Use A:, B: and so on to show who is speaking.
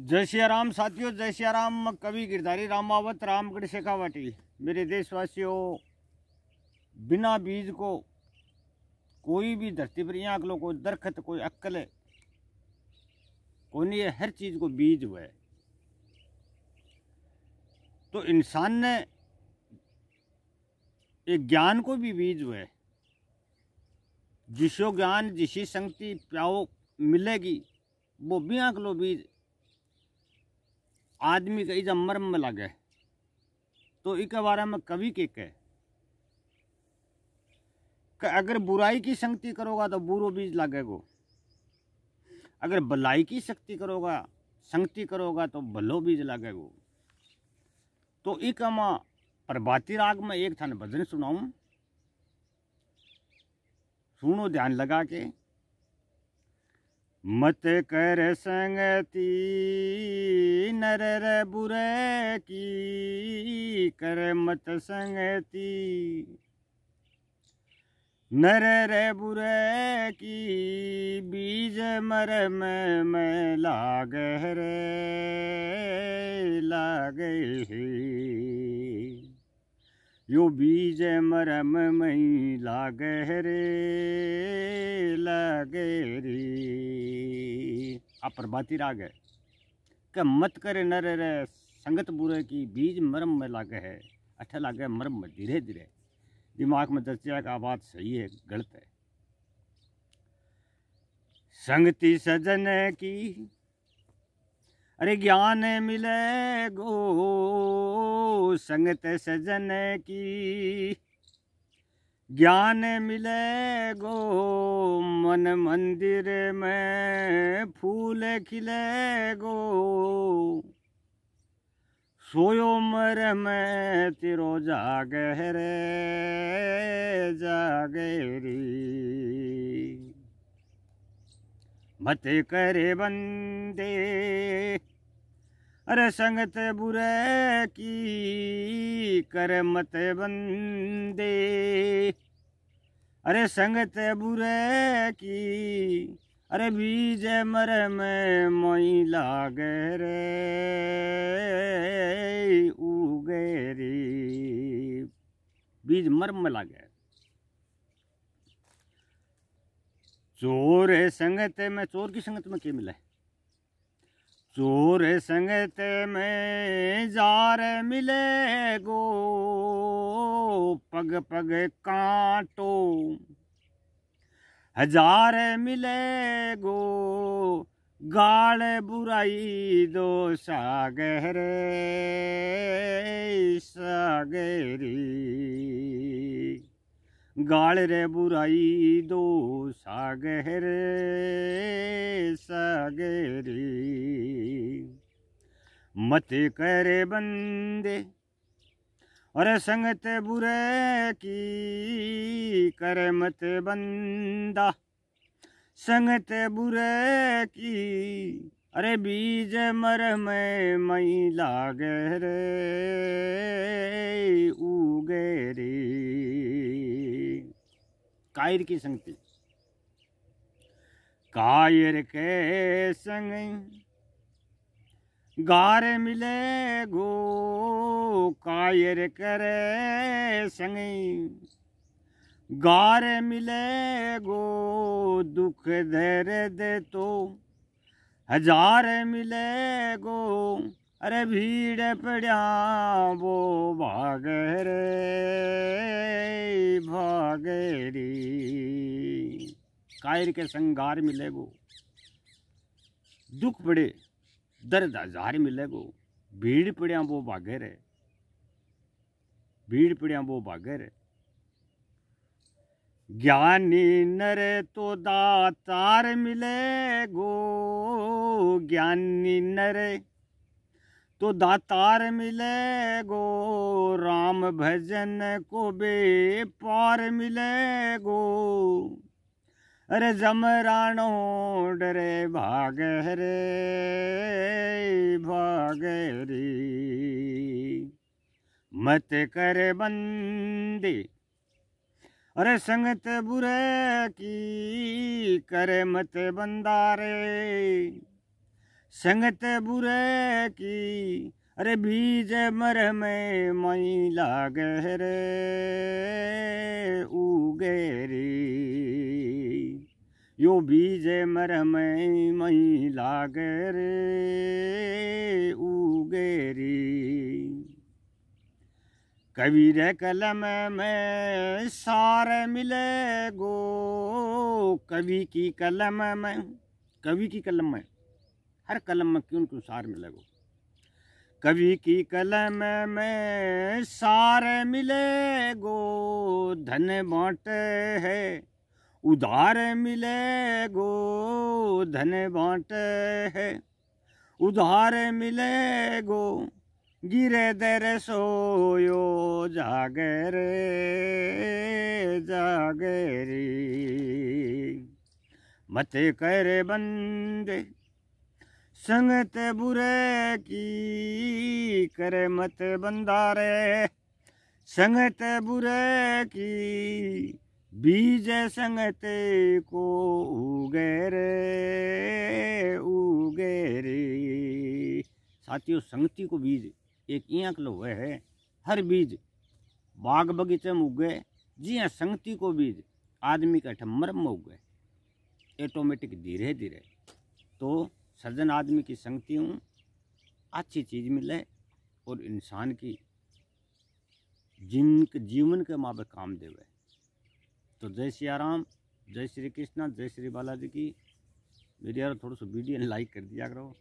A: जय श्री राम साथियों जय श्री राम कवि गिरधारी रामावत रामगढ़ शेखावटी मेरे देशवासियों बिना बीज को कोई भी धरती पर यहाँ लो कोई दरखत कोई अक्ल है नहीं है हर चीज़ को बीज हुआ है तो इंसान ने एक ज्ञान को भी बीज हुआ है जिसो ज्ञान जिसी संगति प्याओ मिलेगी वो भी आँख बीज आदमी का तो इजा मरम में लगे तो इक बारे में कवि के कह अगर बुराई की संगति करोगा तो बुरो बीज गो अगर भलाई की शक्ति करोगा संगति करोगा तो भलो बीज गो तो इक माँ प्रभाती राग में एक थान भजन सुनाऊ सुनो ध्यान लगा के मत कर संगति नर रे बुरे की कर मत संगति नर रे बुरे की बीज मर में मैं लाग रे लाग ही यो बीज मरम मई लागे रे लागे रे आप प्रभाती राग है कि मत करे नर रे संगत बुरे की बीज मरम में लागे है अच्छा लागे मरम में धीरे धीरे दिमाग में दस्या का बात सही है गलत है संगति सजन की अरे ज्ञान मिले गो संगत सजन की ज्ञान मिले गो मन मंदिर में फूल खिले गो सोयो मर में तिरो जागहरे जागर जागे मत करे बंदे अरे संगत बुरे की कर मत बंदे अरे संगत बुरे की अरे बीज मर में मोई लाग रे उगे रे बीज मर में लागे चोर है संगत में चोर की संगत में क्या मिला है चोर संगत में जार मिले गो पग पग कांटो हजार मिले गो गाल बुराई दो सागरे सागरी गाल रे बुराई दो सागर सागरी मत करे बंदे और संगत बुरे की कर मत बंदा संगत बुरे की अरे बीज मर में मई लागे रे उगे कायर की संगति कायर के संग गार मिले गो कायर करे संग गार मिले गो दुख धैर्य दे तो हजार मिले गो अरे भीड़ पड़ा वो भाग भागेरी कायर के संगार मिले गो दुख पड़े दर्द हजार मिले गो भीड़ पड़िया वो भागे भीड़ पड़िया वो भागे ज्ञानी नर तो दातार मिले गो ज्ञानी नर तो दातार गो राम भजन को बे पार गो अरे जमरानो डरे भाग रे भाग रे मत करे बंदी अरे संगत बुरे की करे मत बंदा रे संगत बुरे की अरे बीज मर में मई लाग रे उगेरी यो बीज मर में मई लाग रे उगेरी कबीर कलम में सार मिले गो कवि की कलम में कवि की कलम में हर कलम में क्यों क्यों सार मिले गो कवि की कलम में सार मिले गो धन बाट है उधार मिले गो धन बांटे है उधार मिले गो गिरे दर सोयो जागरे जागरी मत करे बंदे संगत बुरे की करे मत बंदा रे संगत बुरे की बीज संगत को उगे रे उगे रे साथियों संगति को बीज एक इंक लो तो है हर बीज बाग बगीचे में उगे जी हाँ संगति को बीज आदमी का ठम्मर में उगे ऑटोमेटिक धीरे धीरे तो सज्जन आदमी की संगति हूँ अच्छी चीज़ मिले और इंसान की जिन जीवन के माँ काम देवे तो जय सिया राम जय श्री कृष्णा जय श्री बालाजी की मेरी यार थोड़ा सा वीडियो लाइक कर दिया करो